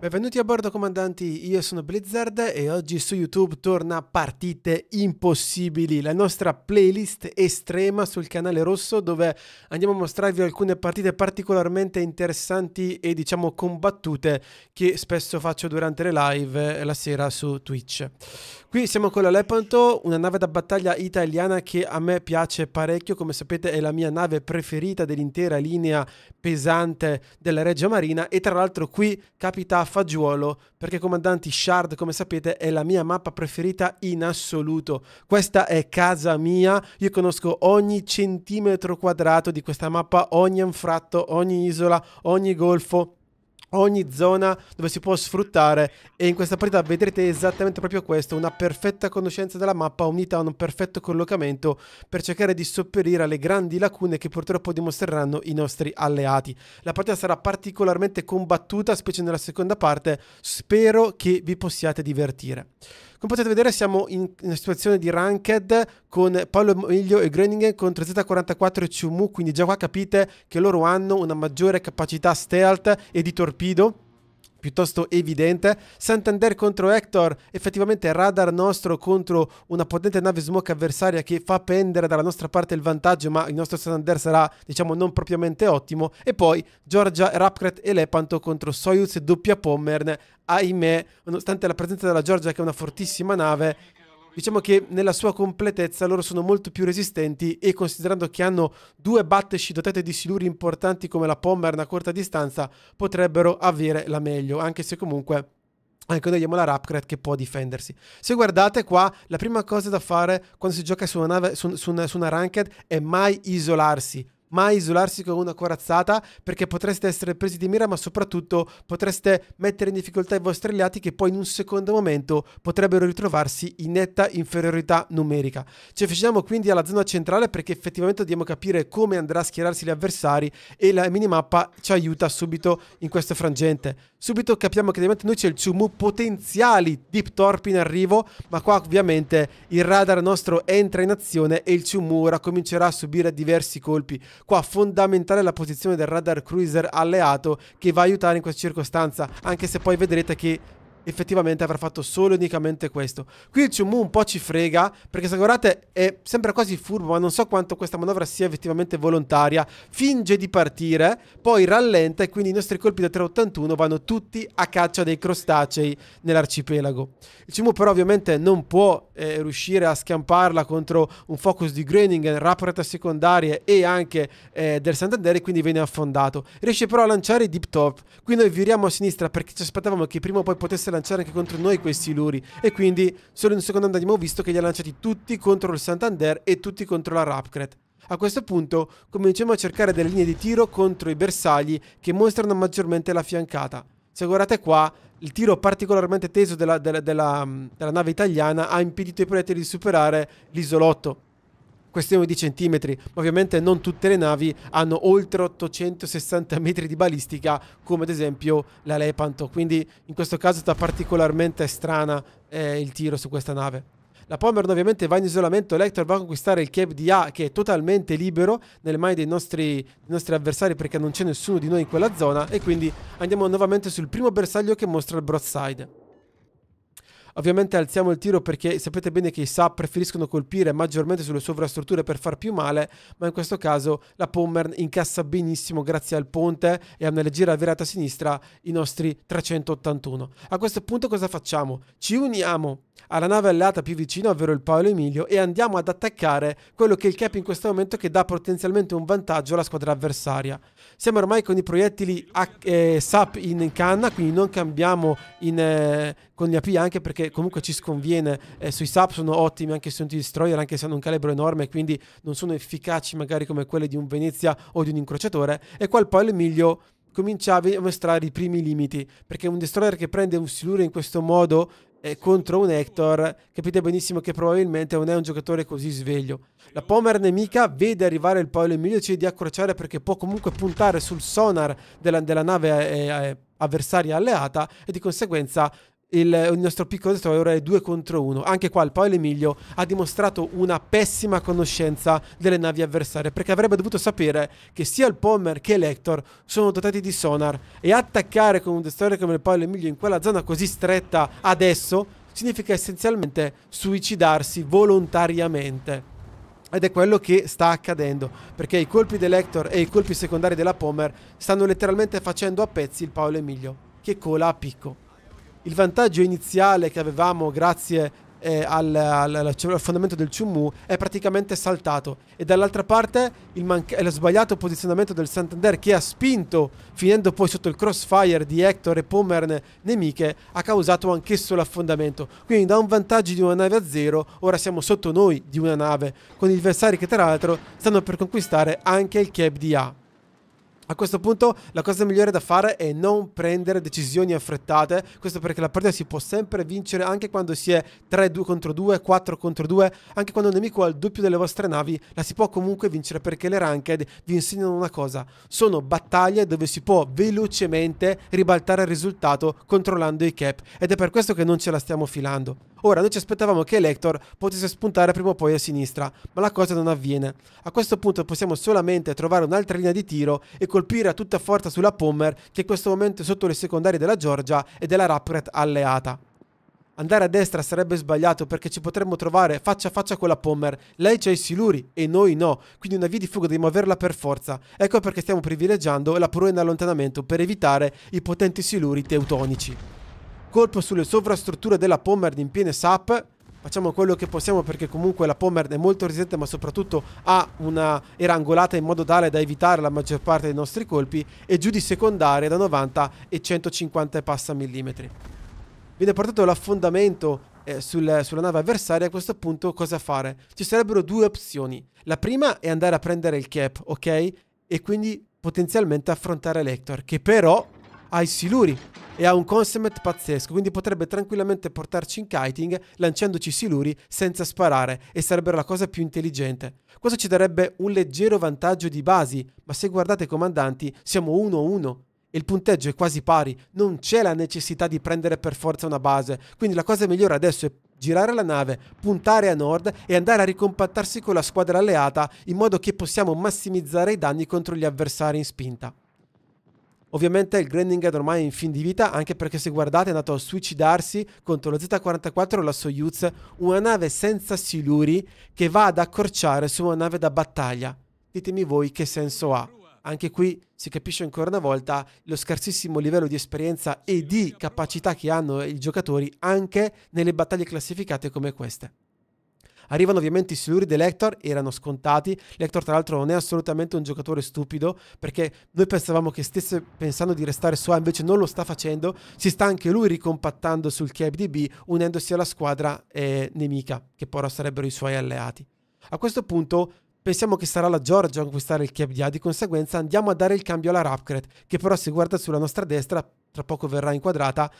Benvenuti a bordo comandanti, io sono Blizzard e oggi su YouTube torna Partite Impossibili, la nostra playlist estrema sul canale rosso dove andiamo a mostrarvi alcune partite particolarmente interessanti e diciamo combattute che spesso faccio durante le live la sera su Twitch. Qui siamo con la Lepanto, una nave da battaglia italiana che a me piace parecchio, come sapete è la mia nave preferita dell'intera linea pesante della Regia Marina e tra l'altro qui capita fagiolo perché comandanti Shard come sapete è la mia mappa preferita in assoluto questa è casa mia io conosco ogni centimetro quadrato di questa mappa ogni anfratto ogni isola ogni golfo ogni zona dove si può sfruttare e in questa partita vedrete esattamente proprio questo, una perfetta conoscenza della mappa unita a un perfetto collocamento per cercare di sopperire alle grandi lacune che purtroppo dimostreranno i nostri alleati. La partita sarà particolarmente combattuta, specie nella seconda parte, spero che vi possiate divertire. Come potete vedere siamo in una situazione di ranked con Paolo Emilio e Gröningen contro Z44 e Ciumu, quindi già qua capite che loro hanno una maggiore capacità stealth e di torpedo piuttosto evidente. Santander contro Hector, effettivamente radar nostro contro una potente nave smoke avversaria che fa pendere dalla nostra parte il vantaggio, ma il nostro Santander sarà, diciamo, non propriamente ottimo. E poi Georgia, Rapkret e Lepanto contro Soyuz e doppia Pommern. Ahimè, nonostante la presenza della Georgia che è una fortissima nave, diciamo che nella sua completezza loro sono molto più resistenti e considerando che hanno due battesci dotate di siluri importanti come la Pommern a corta distanza, potrebbero avere la meglio, anche se comunque anche noi abbiamo la Rapcret che può difendersi. Se guardate qua, la prima cosa da fare quando si gioca su una, nave, su, su, una, su una ranked è mai isolarsi mai isolarsi con una corazzata perché potreste essere presi di mira ma soprattutto potreste mettere in difficoltà i vostri alleati che poi in un secondo momento potrebbero ritrovarsi in netta inferiorità numerica. Ci avviciniamo quindi alla zona centrale perché effettivamente dobbiamo capire come andrà a schierarsi gli avversari e la minimappa ci aiuta subito in questo frangente. Subito capiamo che ovviamente noi c'è il Chumu potenziali Deep Torp in arrivo ma qua ovviamente il radar nostro entra in azione e il Chumu ora comincerà a subire diversi colpi. Qua fondamentale la posizione del radar cruiser alleato che va a aiutare in questa circostanza, anche se poi vedrete che effettivamente avrà fatto solo e unicamente questo. Qui il Chumu un po' ci frega, perché se guardate è, sempre quasi furbo, ma non so quanto questa manovra sia effettivamente volontaria. Finge di partire, poi rallenta e quindi i nostri colpi da 381 vanno tutti a caccia dei crostacei nell'arcipelago. Il Chumu però ovviamente non può eh, riuscire a schiamparla contro un focus di Gröningen, rapportate secondarie e anche eh, del Santander e quindi viene affondato. Riesce però a lanciare i deep top, qui noi viriamo a sinistra perché ci aspettavamo che prima o poi potesse lanciare lanciare anche contro noi questi luri e quindi solo in un secondo andati abbiamo visto che li ha lanciati tutti contro il Santander e tutti contro la Rapcret. A questo punto cominciamo a cercare delle linee di tiro contro i bersagli che mostrano maggiormente la fiancata. Se guardate qua, il tiro particolarmente teso della, della, della, della nave italiana ha impedito ai proiettili di superare l'isolotto questione di centimetri. Ovviamente non tutte le navi hanno oltre 860 metri di balistica, come ad esempio la Lepanto, quindi in questo caso sta particolarmente strana eh, il tiro su questa nave. La Pomeran ovviamente va in isolamento, Lector va a conquistare il Cape di A che è totalmente libero nelle mani dei nostri, dei nostri avversari perché non c'è nessuno di noi in quella zona e quindi andiamo nuovamente sul primo bersaglio che mostra il broadside. Ovviamente alziamo il tiro perché sapete bene che i SAP preferiscono colpire maggiormente sulle sovrastrutture per far più male, ma in questo caso la Pommern incassa benissimo grazie al ponte e a una leggera virata a sinistra i nostri 381. A questo punto cosa facciamo? Ci uniamo alla nave alleata più vicina, ovvero il Paolo Emilio, e andiamo ad attaccare quello che è il cap in questo momento che dà potenzialmente un vantaggio alla squadra avversaria. Siamo ormai con i proiettili eh, SAP in canna, quindi non cambiamo in, eh, con gli API anche perché comunque ci sconviene eh, sui SAP sono ottimi anche se non ti destroyer anche se hanno un calibro enorme quindi non sono efficaci magari come quelle di un Venezia o di un incrociatore e qua il poi il miglio cominciava a mostrare i primi limiti perché un destroyer che prende un silure in questo modo eh, contro un Hector, capite benissimo che probabilmente non è un giocatore così sveglio. La Pomer nemica vede arrivare il Paolo Emilio e decide di accrociare perché può comunque puntare sul sonar della, della nave eh, eh avversaria alleata e di conseguenza il, il, nostro piccolo destroyer è 2 contro 1. Anche qua il Paolo Emilio ha dimostrato una pessima conoscenza delle navi avversarie, perché avrebbe dovuto sapere che sia il Pommer che l'Hector sono dotati di sonar e attaccare con un destroyer come il Paolo Emilio in quella zona così stretta adesso significa essenzialmente suicidarsi volontariamente. Ed è quello che sta accadendo, perché i colpi dell'Hector e i colpi secondari della Pomer stanno letteralmente facendo a pezzi il Paolo Emilio, che cola a picco il vantaggio iniziale che avevamo grazie eh, al, al, al, fondamento del Ciumu è praticamente saltato e dall'altra parte lo sbagliato posizionamento del Santander che ha spinto finendo poi sotto il crossfire di Hector e Pomerne nemiche ha causato anch'esso l'affondamento quindi da un vantaggio di una nave a zero ora siamo sotto noi di una nave con gli avversari che tra l'altro stanno per conquistare anche il Keb di A a questo punto la cosa migliore da fare è non prendere decisioni affrettate, questo perché la partita si può sempre vincere anche quando si è 3-2 contro 2, 4 contro 2, anche quando un nemico ha il doppio delle vostre navi, la si può comunque vincere perché le ranked vi insegnano una cosa, sono battaglie dove si può velocemente ribaltare il risultato controllando i cap ed è per questo che non ce la stiamo filando. Ora, noi ci aspettavamo che Elector potesse spuntare prima o poi a sinistra, ma la cosa non avviene. A questo punto possiamo solamente trovare un'altra linea di tiro e colpire a tutta forza sulla Pommer, che in questo momento è sotto le secondarie della Georgia e della Rappret alleata. Andare a destra sarebbe sbagliato perché ci potremmo trovare faccia a faccia con la Pommer. Lei c'ha i siluri e noi no, quindi una via di fuga dobbiamo averla per forza. Ecco perché stiamo privilegiando la prua in allontanamento per evitare i potenti siluri teutonici. Colpo sulle sovrastrutture della Pommerd in piene sap. Facciamo quello che possiamo perché comunque la Pommerd è molto resistente ma soprattutto ha una era angolata in modo tale da evitare la maggior parte dei nostri colpi e giù di secondaria da 90 e 150 passa millimetri. Viene portato l'affondamento eh, sul, sulla nave avversaria, a questo punto cosa fare? Ci sarebbero due opzioni. La prima è andare a prendere il cap, ok? E quindi potenzialmente affrontare Lector, che però ha i siluri e ha un consummate pazzesco, quindi potrebbe tranquillamente portarci in kiting lanciandoci siluri senza sparare e sarebbe la cosa più intelligente. Questo ci darebbe un leggero vantaggio di basi, ma se guardate comandanti siamo 1-1 il punteggio è quasi pari, non c'è la necessità di prendere per forza una base, quindi la cosa migliore adesso è girare la nave, puntare a nord e andare a ricompattarsi con la squadra alleata in modo che possiamo massimizzare i danni contro gli avversari in spinta. Ovviamente il Grendinghead ormai è in fin di vita, anche perché se guardate è andato a suicidarsi contro lo Z-44 e la Soyuz, una nave senza siluri che va ad accorciare su una nave da battaglia. Ditemi voi che senso ha. Anche qui si capisce ancora una volta lo scarsissimo livello di esperienza e di capacità che hanno i giocatori anche nelle battaglie classificate come queste. Arrivano ovviamente i siluri dell'Hector, erano scontati. L'Hector tra l'altro non è assolutamente un giocatore stupido perché noi pensavamo che stesse pensando di restare su A, invece non lo sta facendo. Si sta anche lui ricompattando sul Chieb di B, unendosi alla squadra eh, nemica, che però sarebbero i suoi alleati. A questo punto Pensiamo che sarà la Georgia a conquistare il Chieb di A, di conseguenza andiamo a dare il cambio alla Rapcret, che però se guarda sulla nostra destra, tra poco verrà inquadrata,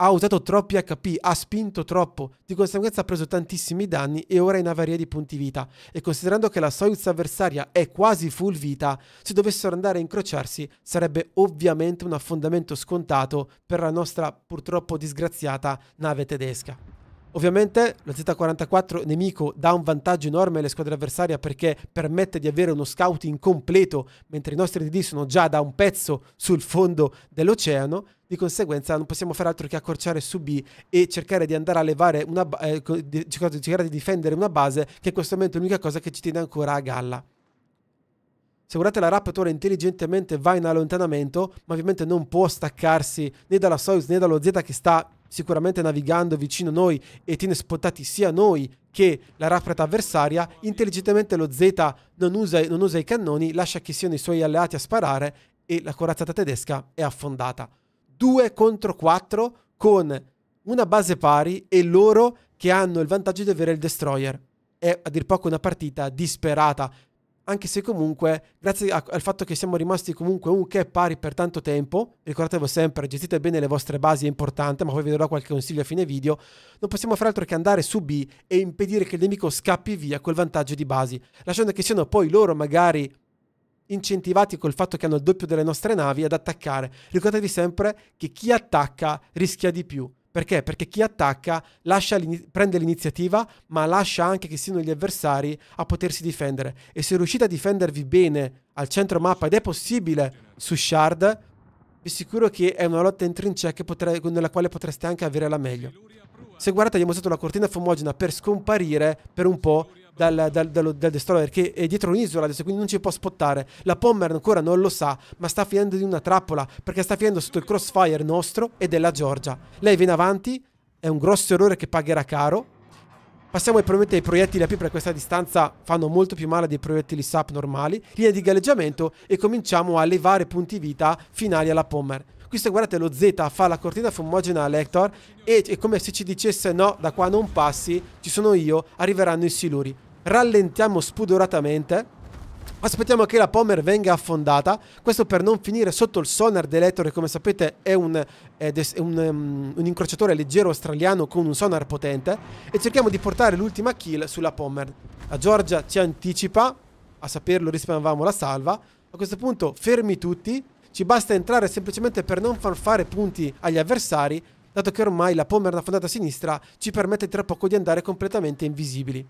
ha usato troppi HP, ha spinto troppo, di conseguenza ha preso tantissimi danni e ora è in avaria di punti vita. E considerando che la Soyuz avversaria è quasi full vita, se dovessero andare a incrociarsi sarebbe ovviamente un affondamento scontato per la nostra purtroppo disgraziata nave tedesca. Ovviamente la Z44 nemico dà un vantaggio enorme alle squadre avversarie perché permette di avere uno scouting completo, mentre i nostri DD sono già da un pezzo sul fondo dell'oceano, di conseguenza non possiamo fare altro che accorciare su B e cercare di andare a levare una eh, di, cercare di difendere una base che in questo momento è l'unica cosa che ci tiene ancora a galla. Se guardate la Raptor ora intelligentemente va in allontanamento, ma ovviamente non può staccarsi né dalla Soyuz né dallo Z che sta sicuramente navigando vicino a noi e tiene spottati sia noi che la rafrata avversaria, intelligentemente lo Z non usa, non usa i cannoni, lascia che siano i suoi alleati a sparare e la corazzata tedesca è affondata. 2 contro 4 con una base pari e loro che hanno il vantaggio di avere il destroyer. È a dir poco una partita disperata anche se comunque, grazie a, al fatto che siamo rimasti comunque un che è pari per tanto tempo, ricordatevi sempre, gestite bene le vostre basi, è importante, ma poi vi darò qualche consiglio a fine video, non possiamo fare altro che andare su B e impedire che il nemico scappi via col vantaggio di basi, lasciando che siano poi loro magari incentivati col fatto che hanno il doppio delle nostre navi ad attaccare. Ricordatevi sempre che chi attacca rischia di più. Perché? Perché chi attacca prende l'iniziativa, ma lascia anche che siano gli avversari a potersi difendere. E se riuscite a difendervi bene al centro mappa, ed è possibile su Shard, vi sicuro che è una lotta intrinseca potre- nella quale potreste anche avere la meglio. Se guardate abbiamo usato la cortina fumogena per scomparire per un po' dal, dal, dal, dal destroyer che è dietro un'isola adesso, quindi non ci può spottare. La Pommer ancora non lo sa, ma sta finendo in una trappola perché sta finendo sotto il crossfire nostro e della Georgia. Lei viene avanti, è un grosso errore che pagherà caro. Passiamo ai, proiettili proiettili AP perché questa distanza fanno molto più male dei proiettili SAP normali. Linea di galleggiamento e cominciamo a levare punti vita finali alla Pommer. Qui se guardate lo Z fa la cortina fumogena a Lector e è come se ci dicesse no, da qua non passi, ci sono io, arriveranno i siluri rallentiamo spudoratamente. Aspettiamo che la Pomer venga affondata, questo per non finire sotto il sonar dell'Etor che come sapete è, un, è un, um, un, incrociatore leggero australiano con un sonar potente e cerchiamo di portare l'ultima kill sulla Pomer. La Giorgia ci anticipa, a saperlo risparmiavamo la salva, a questo punto fermi tutti, ci basta entrare semplicemente per non far fare punti agli avversari dato che ormai la Pommer affondata a sinistra ci permette tra poco di andare completamente invisibili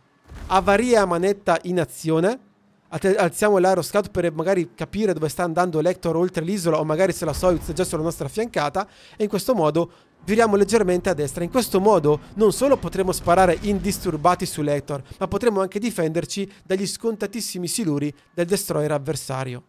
avaria manetta in azione. Alziamo l'aeroscout per magari capire dove sta andando Lector oltre l'isola o magari se la Soyuz è già sulla nostra fiancata e in questo modo viriamo leggermente a destra. In questo modo non solo potremo sparare indisturbati su Lector, ma potremo anche difenderci dagli scontatissimi siluri del destroyer avversario,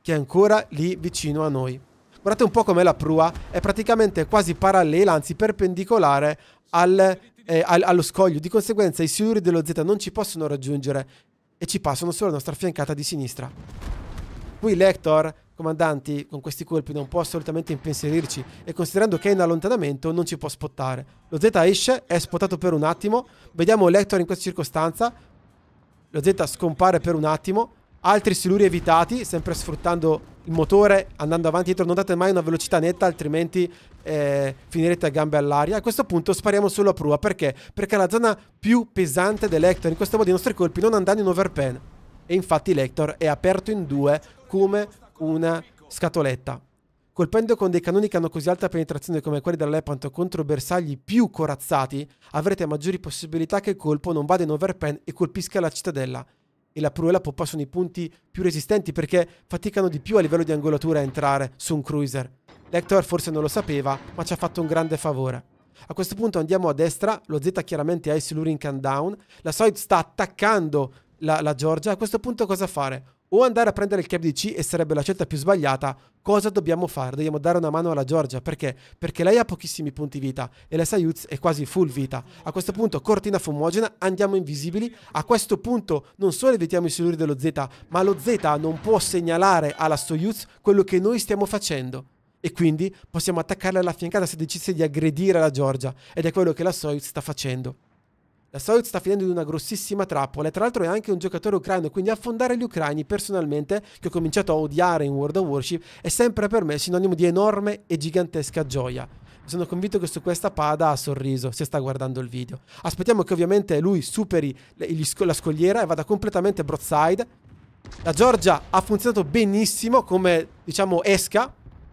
che è ancora lì vicino a noi. Guardate un po' come la prua è praticamente quasi parallela, anzi perpendicolare al eh, allo scoglio. Di conseguenza i siluri dello Z non ci possono raggiungere e ci passano sulla nostra fiancata di sinistra. Qui l'Hector, comandanti, con questi colpi non può assolutamente impensierirci e considerando che è in allontanamento non ci può spottare. Lo Z esce, è spottato per un attimo, vediamo l'Hector in questa circostanza, lo Z scompare per un attimo, altri siluri evitati, sempre sfruttando il motore, andando avanti e dietro, non date mai una velocità netta, altrimenti eh, finirete a gambe all'aria. A questo punto spariamo solo a prua, perché? Perché è la zona più pesante dell'Hector, in questo modo i nostri colpi non andranno in overpen. E infatti l'Hector è aperto in due come una scatoletta. Colpendo con dei canoni che hanno così alta penetrazione come quelli della Lepanto contro bersagli più corazzati, avrete maggiori possibilità che il colpo non vada in overpen e colpisca la cittadella e la Pru e la Poppa sono i punti più resistenti perché faticano di più a livello di angolatura a entrare su un cruiser. L'Hector forse non lo sapeva, ma ci ha fatto un grande favore. A questo punto andiamo a destra, lo Z chiaramente ha il Silurin Countdown, la Soid sta attaccando la, la Georgia, a questo punto cosa fare? o andare a prendere il cap di C e sarebbe la scelta più sbagliata, cosa dobbiamo fare? Dobbiamo dare una mano alla Georgia, perché? Perché lei ha pochissimi punti vita e la Sayuz è quasi full vita. A questo punto cortina fumogena, andiamo invisibili, a questo punto non solo evitiamo i siluri dello Z, ma lo Z non può segnalare alla Soyuz quello che noi stiamo facendo. E quindi possiamo attaccarla alla fiancata se decise di aggredire la Georgia, ed è quello che la Soyuz sta facendo. La Soyuz sta finendo in una grossissima trappola e tra l'altro è anche un giocatore ucraino, quindi affondare gli ucraini personalmente, che ho cominciato a odiare in World of Warship, è sempre per me sinonimo di enorme e gigantesca gioia. Sono convinto che su questa pada ha sorriso se sta guardando il video. Aspettiamo che ovviamente lui superi la scogliera e vada completamente broadside. La Georgia ha funzionato benissimo come, diciamo, esca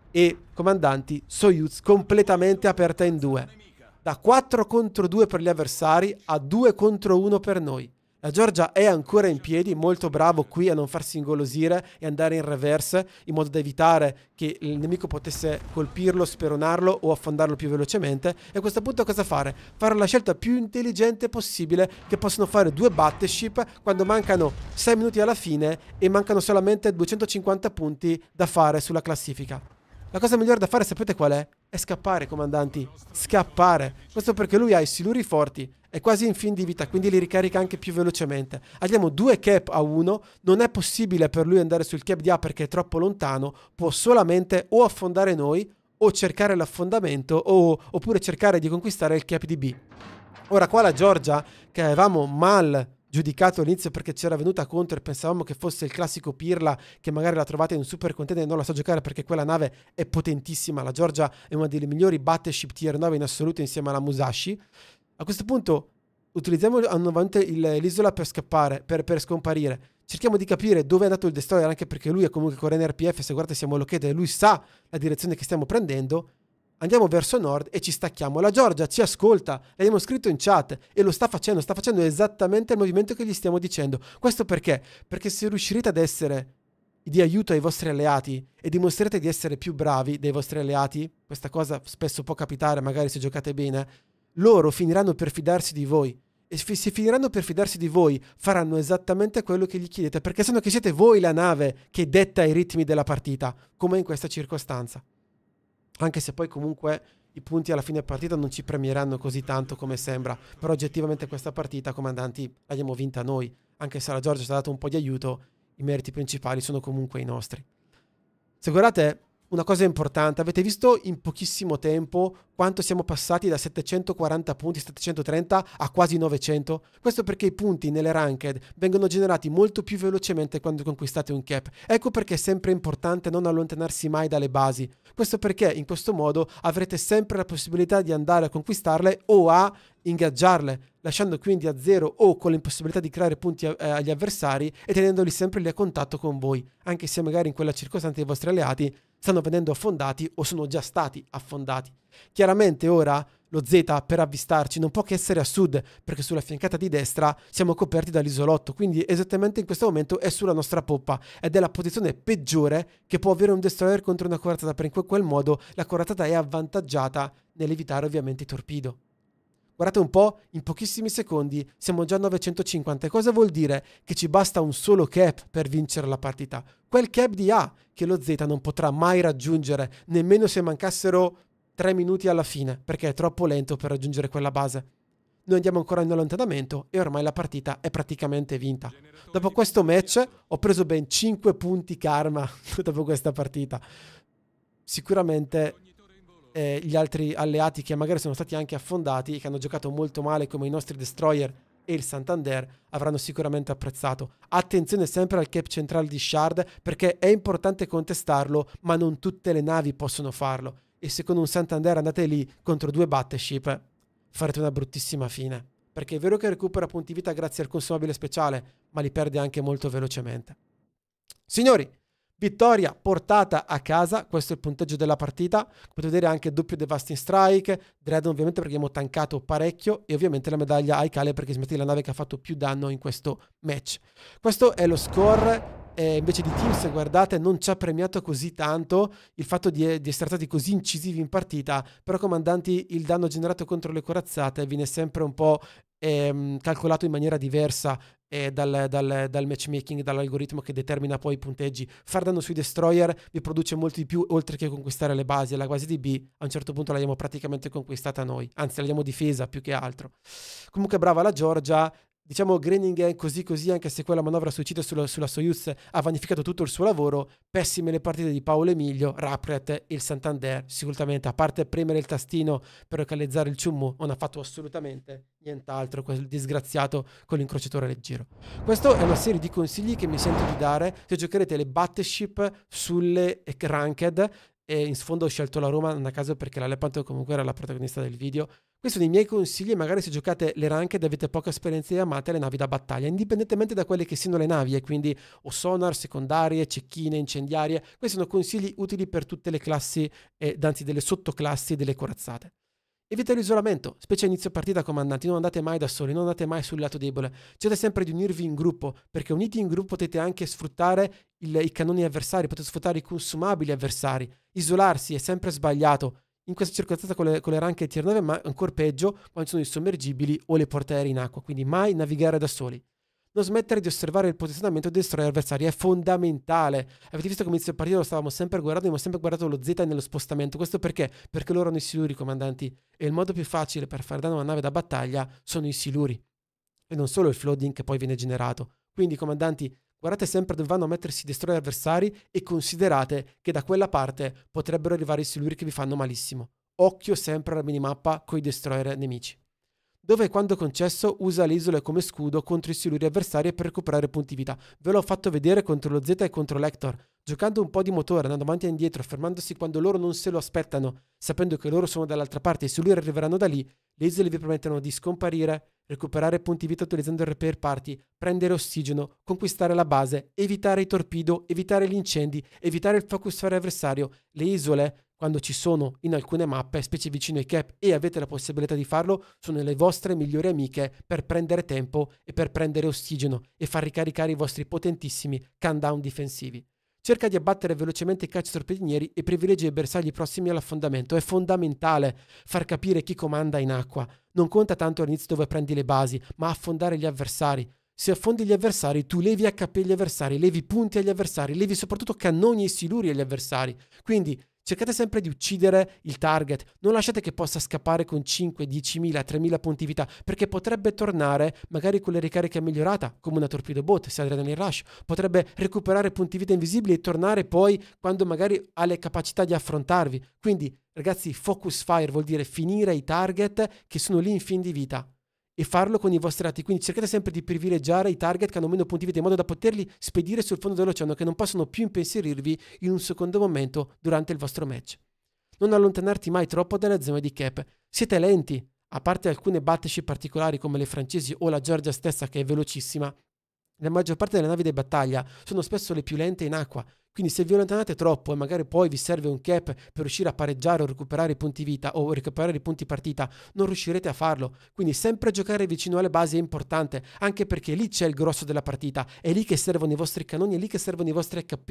e comandanti Soyuz completamente aperta in due da 4 contro 2 per gli avversari a 2 contro 1 per noi. La Georgia è ancora in piedi, molto bravo qui a non farsi ingolosire e andare in reverse in modo da evitare che il nemico potesse colpirlo, speronarlo o affondarlo più velocemente. E a questo punto cosa fare? Fare la scelta più intelligente possibile che possono fare due battleship quando mancano 6 minuti alla fine e mancano solamente 250 punti da fare sulla classifica. La cosa migliore da fare sapete qual è? È scappare, comandanti. Scappare. Questo perché lui ha i siluri forti. È quasi in fin di vita, quindi li ricarica anche più velocemente. Abbiamo due cap a uno. Non è possibile per lui andare sul cap di A perché è troppo lontano. Può solamente o affondare noi, o cercare l'affondamento, o, oppure cercare di conquistare il cap di B. Ora qua la Georgia, che avevamo mal giudicato all'inizio perché c'era venuta contro e pensavamo che fosse il classico Pirla che magari la trovate in un super contender e non la so giocare perché quella nave è potentissima, la Georgia è una delle migliori battleship tier 9 in assoluto insieme alla Musashi. A questo punto utilizziamo l'isola per scappare, per, per scomparire. Cerchiamo di capire dove è andato il destroyer anche perché lui è comunque con RPF, se guardate siamo allocate e lui sa la direzione che stiamo prendendo andiamo verso nord e ci stacchiamo. La Georgia ci ascolta, l'abbiamo scritto in chat e lo sta facendo, sta facendo esattamente il movimento che gli stiamo dicendo. Questo perché? Perché se riuscirete ad essere di aiuto ai vostri alleati e dimostrate di essere più bravi dei vostri alleati, questa cosa spesso può capitare magari se giocate bene, loro finiranno per fidarsi di voi. E se finiranno per fidarsi di voi, faranno esattamente quello che gli chiedete, perché sanno che siete voi la nave che detta i ritmi della partita, come in questa circostanza anche se poi comunque i punti alla fine partita non ci premieranno così tanto come sembra, però oggettivamente questa partita, comandanti, l'abbiamo vinta noi, anche se la Georgia ci ha dato un po' di aiuto, i meriti principali sono comunque i nostri. Se guardate una cosa importante, avete visto in pochissimo tempo quanto siamo passati da 740 punti, 730 a quasi 900? Questo perché i punti nelle ranked vengono generati molto più velocemente quando conquistate un cap. Ecco perché è sempre importante non allontanarsi mai dalle basi. Questo perché in questo modo avrete sempre la possibilità di andare a conquistarle o a ingaggiarle, lasciando quindi a zero o con l'impossibilità di creare punti eh, agli avversari e tenendoli sempre lì a contatto con voi, anche se magari in quella circostanza i vostri alleati stanno venendo affondati o sono già stati affondati. Chiaramente ora lo Z per avvistarci non può che essere a sud, perché sulla fiancata di destra siamo coperti dall'isolotto, quindi esattamente in questo momento è sulla nostra poppa ed è la posizione peggiore che può avere un destroyer contro una corazzata, perché in quel modo la corazzata è avvantaggiata nell'evitare ovviamente i torpedo. Guardate un po', in pochissimi secondi siamo già a 950. Cosa vuol dire? Che ci basta un solo cap per vincere la partita. Quel cap di A che lo Z non potrà mai raggiungere, nemmeno se mancassero 3 minuti alla fine, perché è troppo lento per raggiungere quella base. Noi andiamo ancora in allontanamento e ormai la partita è praticamente vinta. Dopo questo match ho preso ben 5 punti karma dopo questa partita. Sicuramente eh, gli altri alleati che magari sono stati anche affondati e che hanno giocato molto male come i nostri destroyer e il Santander avranno sicuramente apprezzato. Attenzione sempre al cap centrale di Shard perché è importante contestarlo, ma non tutte le navi possono farlo. E se con un Santander andate lì contro due battleship, farete una bruttissima fine. Perché è vero che recupera punti vita grazie al consumabile speciale, ma li perde anche molto velocemente. Signori, Vittoria portata a casa, questo è il punteggio della partita, potete vedere anche doppio Devasting Strike, Dread ovviamente perché abbiamo tankato parecchio e ovviamente la medaglia a Ikale perché smette la nave che ha fatto più danno in questo match. Questo è lo score eh, invece di Teams, guardate, non ci ha premiato così tanto il fatto di, di, essere stati così incisivi in partita, però comandanti il danno generato contro le corazzate viene sempre un po' ehm, calcolato in maniera diversa eh, dal, dal, dal, matchmaking, dall'algoritmo che determina poi i punteggi. Far danno sui destroyer vi produce molto di più oltre che conquistare le basi. La quasi di B a un certo punto l'abbiamo praticamente conquistata noi, anzi l'abbiamo difesa più che altro. Comunque brava la Georgia, diciamo è così così anche se quella manovra suicida sulla, sulla Soyuz ha vanificato tutto il suo lavoro pessime le partite di Paolo Emilio Rapret e il Santander sicuramente a parte premere il tastino per localizzare il Ciummu non ha fatto assolutamente nient'altro quel disgraziato con l'incrociatore leggero questa è una serie di consigli che mi sento di dare se giocherete le battleship sulle ranked e in sfondo ho scelto la Roma non a caso perché la Lepanto comunque era la protagonista del video questi sono i miei consigli, magari se giocate le ranked avete poca esperienza e amate le navi da battaglia, indipendentemente da quelle che siano le navi, e eh, quindi o sonar, secondarie, cecchine, incendiarie. Questi sono consigli utili per tutte le classi, eh, anzi delle sottoclassi e delle corazzate. Evita l'isolamento, specie a inizio partita comandanti, non andate mai da soli, non andate mai sul lato debole, cercate sempre di unirvi in gruppo, perché uniti in gruppo potete anche sfruttare il, i cannoni avversari, potete sfruttare i consumabili avversari, isolarsi è sempre sbagliato, in questa circostanza con le, con le ranche tier 9, ma ancora peggio quando sono i sommergibili o le porte aeree in acqua, quindi mai navigare da soli. Non smettere di osservare il posizionamento dei destroyer avversari è fondamentale. Avete visto come inizio partita lo stavamo sempre guardando, abbiamo sempre guardato lo Z nello spostamento. Questo perché? Perché loro hanno i siluri, comandanti, e il modo più facile per fare danno a una nave da battaglia sono i siluri. E non solo il floating che poi viene generato. Quindi, comandanti, Guardate sempre dove vanno a mettersi i destroyer avversari e considerate che da quella parte potrebbero arrivare i siluri che vi fanno malissimo. Occhio sempre alla minimappa con i destroyer nemici. Dove quando concesso usa le isole come scudo contro i siluri avversari per recuperare punti vita. Ve l'ho fatto vedere contro lo Z e contro l'Hector. Giocando un po' di motore, andando avanti e indietro, fermandosi quando loro non se lo aspettano, sapendo che loro sono dall'altra parte e i siluri arriveranno da lì, le isole vi permettono di scomparire, recuperare punti vita utilizzando il repair party, prendere ossigeno, conquistare la base, evitare i torpedo, evitare gli incendi, evitare il focus fare avversario, le isole, quando ci sono in alcune mappe, specie vicino ai cap, e avete la possibilità di farlo, sono le vostre migliori amiche per prendere tempo e per prendere ossigeno e far ricaricare i vostri potentissimi countdown difensivi cerca di abbattere velocemente i cacciatorpedinieri e privilegia i bersagli prossimi all'affondamento. È fondamentale far capire chi comanda in acqua. Non conta tanto all'inizio dove prendi le basi, ma affondare gli avversari. Se affondi gli avversari, tu levi HP agli avversari, levi punti agli avversari, levi soprattutto cannoni e siluri agli avversari. Quindi Cercate sempre di uccidere il target, non lasciate che possa scappare con 5, 10.000, 3.000 punti vita, perché potrebbe tornare magari con le ricariche migliorata, come una torpedo bot, se nel rush, potrebbe recuperare punti vita invisibili e tornare poi quando magari ha le capacità di affrontarvi. Quindi, ragazzi, focus fire vuol dire finire i target che sono lì in fin di vita e farlo con i vostri atti. Quindi cercate sempre di privilegiare i target che hanno meno punti vita in modo da poterli spedire sul fondo dell'oceano che non possono più impensierirvi in un secondo momento durante il vostro match. Non allontanarti mai troppo dalle zone di cap. Siete lenti, a parte alcune battleship particolari come le francesi o la Georgia stessa che è velocissima, la maggior parte delle navi di battaglia sono spesso le più lente in acqua, quindi se vi allontanate troppo e magari poi vi serve un cap per riuscire a pareggiare o recuperare i punti vita o recuperare i punti partita, non riuscirete a farlo. Quindi sempre giocare vicino alle basi è importante, anche perché lì c'è il grosso della partita, è lì che servono i vostri cannoni, è lì che servono i vostri HP.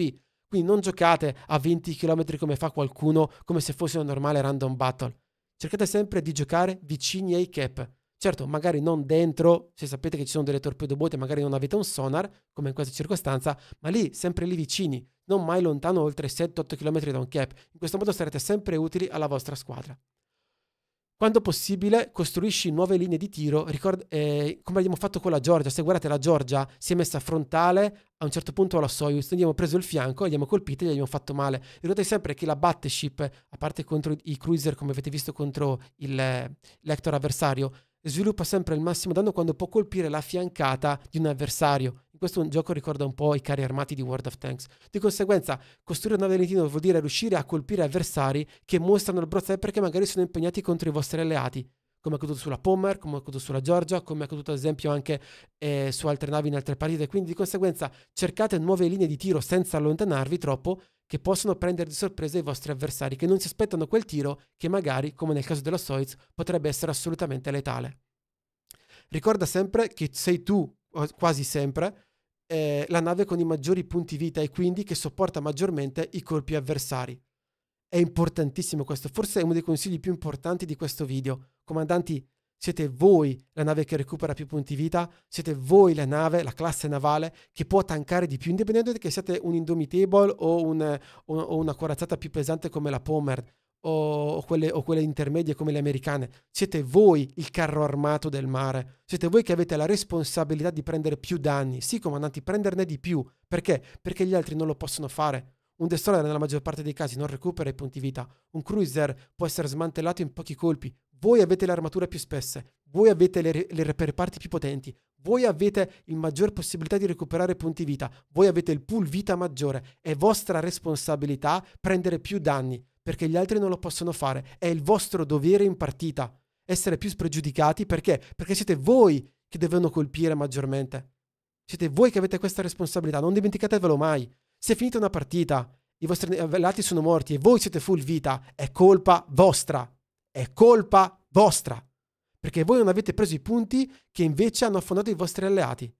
Quindi non giocate a 20 km come fa qualcuno, come se fosse una normale random battle. Cercate sempre di giocare vicini ai cap. Certo, magari non dentro, se sapete che ci sono delle torpedobote, magari non avete un sonar, come in questa circostanza, ma lì, sempre lì vicini, non mai lontano oltre 7-8 km da un cap. In questo modo sarete sempre utili alla vostra squadra. Quando possibile, costruisci nuove linee di tiro, ricord- eh, come abbiamo fatto con la Georgia. Se guardate, la Georgia si è messa frontale a un certo punto alla Soyuz, noi abbiamo preso il fianco, abbiamo colpito e gli abbiamo fatto male. Ricordate sempre che la battleship, a parte contro i cruiser, come avete visto contro il, eh, l'Hector avversario, sviluppa sempre il massimo danno quando può colpire la fiancata di un avversario. In questo gioco ricorda un po' i carri armati di World of Tanks. Di conseguenza, costruire una Valentino vuol dire riuscire a colpire avversari che mostrano il brozzetto perché magari sono impegnati contro i vostri alleati come è accaduto sulla Pommer, come è accaduto sulla Georgia, come è accaduto ad esempio anche eh, su altre navi in altre partite. Quindi di conseguenza cercate nuove linee di tiro senza allontanarvi troppo che possono prendere di sorpresa i vostri avversari che non si aspettano quel tiro che magari, come nel caso della Soiz, potrebbe essere assolutamente letale. Ricorda sempre che sei tu, quasi sempre, eh, la nave con i maggiori punti vita e quindi che sopporta maggiormente i colpi avversari. È importantissimo questo, forse è uno dei consigli più importanti di questo video. Comandanti, siete voi la nave che recupera più punti vita, siete voi la nave, la classe navale che può tankare di più, indipendentemente che siate un Indomitable o, un, o, o una corazzata più pesante come la Pommer o quelle, o quelle intermedie come le americane. Siete voi il carro armato del mare, siete voi che avete la responsabilità di prendere più danni. Sì, comandanti, prenderne di più. Perché? Perché gli altri non lo possono fare. Un destroyer nella maggior parte dei casi non recupera i punti vita. Un cruiser può essere smantellato in pochi colpi. Voi avete le armature più spesse, voi avete le, le repair più potenti, voi avete il maggior possibilità di recuperare punti vita, voi avete il pool vita maggiore. È vostra responsabilità prendere più danni, perché gli altri non lo possono fare. È il vostro dovere in partita essere più spregiudicati perché? Perché siete voi che devono colpire maggiormente. Siete voi che avete questa responsabilità, non dimenticatevelo mai. Se finite una partita, i vostri alleati eh, sono morti e voi siete full vita, è colpa vostra. È colpa vostra. Perché voi non avete preso i punti che invece hanno affondato i vostri alleati.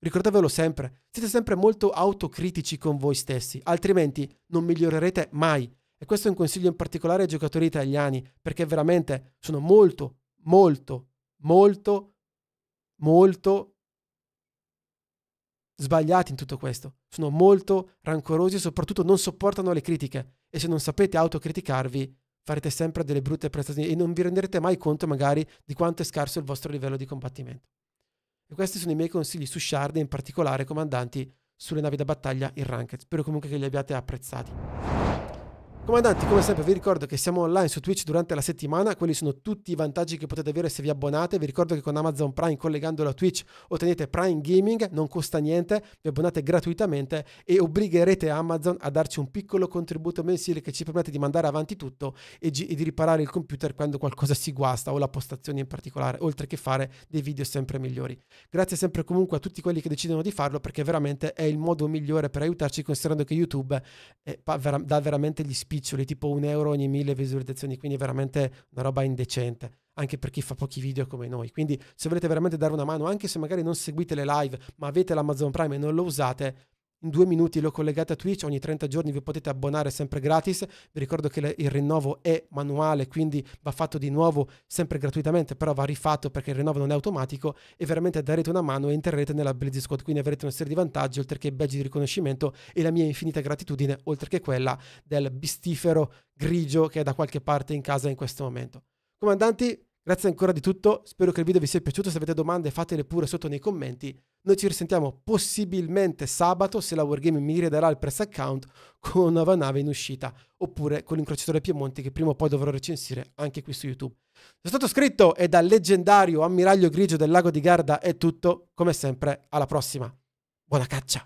Ricordatevelo sempre, siete sempre molto autocritici con voi stessi, altrimenti non migliorerete mai. E questo è un consiglio in particolare ai giocatori italiani, perché veramente sono molto, molto, molto, molto sbagliati in tutto questo. Sono molto rancorosi e soprattutto non sopportano le critiche. E se non sapete autocriticarvi, farete sempre delle brutte prestazioni e non vi renderete mai conto magari di quanto è scarso il vostro livello di combattimento. E questi sono i miei consigli su Shard e in particolare comandanti sulle navi da battaglia in Ranked. Spero comunque che li abbiate apprezzati. Comandanti, come sempre vi ricordo che siamo online su Twitch durante la settimana, quelli sono tutti i vantaggi che potete avere se vi abbonate, vi ricordo che con Amazon Prime collegandolo a Twitch ottenete Prime Gaming, non costa niente, vi abbonate gratuitamente e obbligherete Amazon a darci un piccolo contributo mensile che ci permette di mandare avanti tutto e, e di riparare il computer quando qualcosa si guasta o la postazione in particolare, oltre che fare dei video sempre migliori. Grazie sempre comunque a tutti quelli che decidono di farlo perché veramente è il modo migliore per aiutarci considerando che YouTube eh, dà veramente gli spazi spiccioli, tipo un euro ogni mille visualizzazioni, quindi veramente una roba indecente, anche per chi fa pochi video come noi. Quindi se volete veramente dare una mano, anche se magari non seguite le live, ma avete l'Amazon Prime e non lo usate, in due minuti lo collegate a Twitch, ogni 30 giorni vi potete abbonare sempre gratis, vi ricordo che il rinnovo è manuale, quindi va fatto di nuovo sempre gratuitamente, però va rifatto perché il rinnovo non è automatico e veramente darete una mano e entrerete nella Blizzy Squad, quindi avrete una serie di vantaggi oltre che i badge di riconoscimento e la mia infinita gratitudine, oltre che quella del bistifero grigio che è da qualche parte in casa in questo momento. Comandanti, Grazie ancora di tutto, spero che il video vi sia piaciuto, se avete domande fatele pure sotto nei commenti. Noi ci risentiamo possibilmente sabato se la Wargame mi ridarà il press account con una nuova nave in uscita, oppure con l'incrociatore Piemonti che prima o poi dovrò recensire anche qui su YouTube. Sono stato scritto e dal leggendario ammiraglio grigio del lago di Garda è tutto, come sempre alla prossima. Buona caccia!